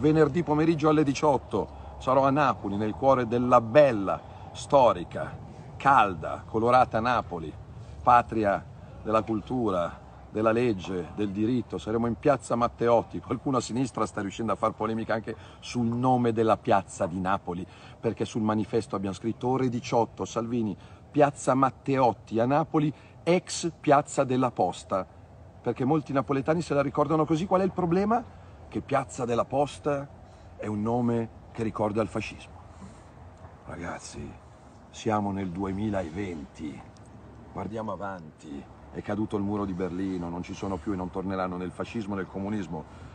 venerdì pomeriggio alle 18 sarò a Napoli, nel cuore della bella, storica, calda, colorata Napoli, patria della cultura, della legge, del diritto, saremo in piazza Matteotti, qualcuno a sinistra sta riuscendo a fare polemica anche sul nome della piazza di Napoli, perché sul manifesto abbiamo scritto ore 18 Salvini, piazza Matteotti a Napoli, ex piazza della Posta, perché molti napoletani se la ricordano così, qual è il problema? che Piazza della Posta è un nome che ricorda il fascismo. Ragazzi, siamo nel 2020, guardiamo avanti, è caduto il muro di Berlino, non ci sono più e non torneranno nel fascismo, nel comunismo,